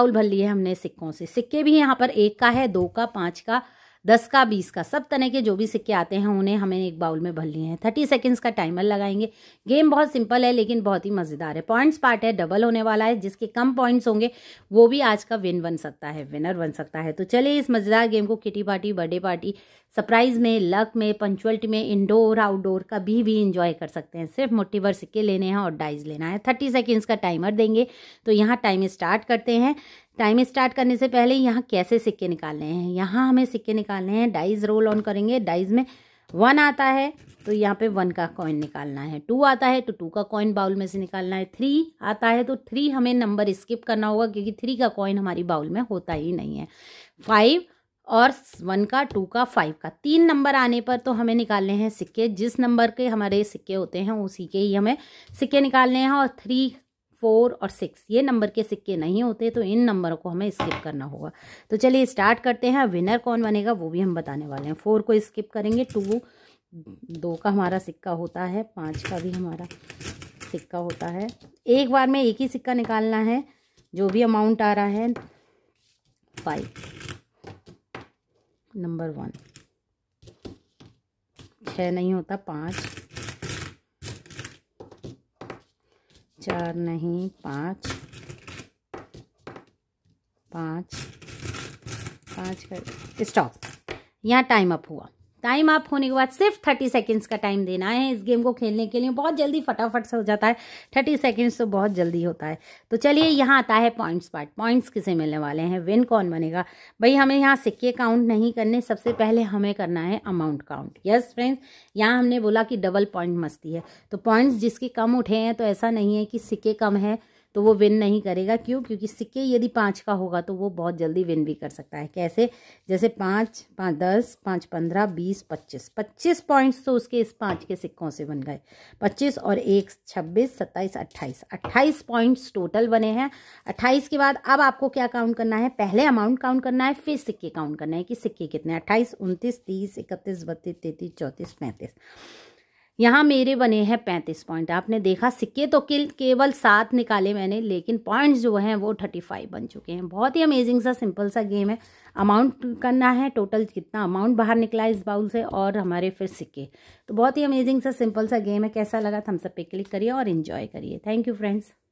bowl भर लिए हमने सिक्कों से सिक्के भी यहाँ पर एक का है दो का पाँच का दस का बीस का सब तरह के जो भी सिक्के आते हैं उन्हें हमें एक बाउल में भर लिए हैं थर्टी सेकेंड्स का टाइमर लगाएंगे गेम बहुत सिंपल है लेकिन बहुत ही मज़ेदार है पॉइंट्स पार्ट है डबल होने वाला है जिसके कम पॉइंट्स होंगे वो भी आज का विन बन सकता है विनर बन सकता है तो चलिए इस मज़ेदार गेम को kitty party birthday party surprise में लक में पंचुअलिटी में इंडोर आउटडोर कभी भी इंजॉय कर सकते हैं सिर्फ मुट्ठी भर सिक्के लेने हैं और डाइज लेना है थर्टी सेकेंड्स का टाइमर देंगे तो यहाँ टाइम स्टार्ट करते हैं टाइम स्टार्ट करने से पहले यहाँ कैसे सिक्के निकालने हैं यहाँ हमें सिक्के निकालने हैं डाइज रोल ऑन करेंगे डाइज में वन आता है तो यहाँ पे वन का कॉइन निकालना है टू आता है तो टू का कॉइन बाउल में से निकालना है थ्री आता है तो थ्री हमें नंबर स्किप करना होगा क्योंकि थ्री का कॉइन हमारी बाउल में होता ही नहीं है फाइव और वन का टू का फाइव का तीन नंबर आने पर तो हमें निकालने हैं सिक्के जिस नंबर के हमारे सिक्के होते हैं उसी के ही हमें सिक्के निकालने हैं और थ्री फोर और सिक्स ये नंबर के सिक्के नहीं होते तो इन नंबरों को हमें स्किप करना होगा तो चलिए स्टार्ट करते हैं विनर कौन बनेगा वो भी हम बताने वाले हैं फोर को स्किप करेंगे टू दो का हमारा सिक्का होता है पाँच का भी हमारा सिक्का होता है एक बार में एक ही सिक्का निकालना है जो भी अमाउंट आ रहा है फाइव नंबर वन छः नहीं होता पाँच चार नहीं पाँच पाँच पाँच कर स्टॉप यहाँ टाइम अप हुआ टाइम आप होने के बाद सिर्फ थर्टी सेकेंड्स का टाइम देना है इस गेम को खेलने के लिए बहुत जल्दी फटाफट से हो जाता है थर्टी सेकेंड्स तो बहुत जल्दी होता है तो चलिए यहाँ आता है पॉइंट्स पार्ट पॉइंट्स किसे मिलने वाले हैं विन कौन बनेगा भाई हमें यहाँ सिक्के काउंट नहीं करने सबसे पहले हमें करना है अमाउंट काउंट यस फ्रेंड्स यहाँ हमने बोला कि डबल पॉइंट मस्ती है तो पॉइंट्स जिसके कम उठे हैं तो ऐसा नहीं है कि सिक्के कम है तो वो विन नहीं करेगा क्यों क्योंकि सिक्के यदि पाँच का होगा तो वो बहुत जल्दी विन भी कर सकता है कैसे जैसे पाँच पाँच दस पाँच पंद्रह बीस पच्चीस पच्चीस पॉइंट्स तो उसके इस पाँच के सिक्कों से बन गए पच्चीस और एक छब्बीस सत्ताईस अट्ठाईस अट्ठाईस पॉइंट्स टोटल बने हैं अट्ठाईस के बाद अब आपको क्या काउंट करना है पहले अमाउंट काउंट करना है फिर सिक्के काउंट करना है कि सिक्के कितने अट्ठाईस उनतीस तीस इकतीस बत्तीस तैंतीस चौंतीस पैंतीस यहाँ मेरे बने हैं पैंतीस पॉइंट आपने देखा सिक्के तो किल केवल सात निकाले मैंने लेकिन पॉइंट्स जो हैं वो थर्टी फाइव बन चुके हैं बहुत ही अमेजिंग सा सिंपल सा गेम है अमाउंट करना है टोटल कितना अमाउंट बाहर निकला इस बाउल से और हमारे फिर सिक्के तो बहुत ही अमेजिंग सा सिंपल सा गेम है कैसा लगा थम्सअप तो पे क्लिक करिए और इन्जॉय करिए थैंक यू फ्रेंड्स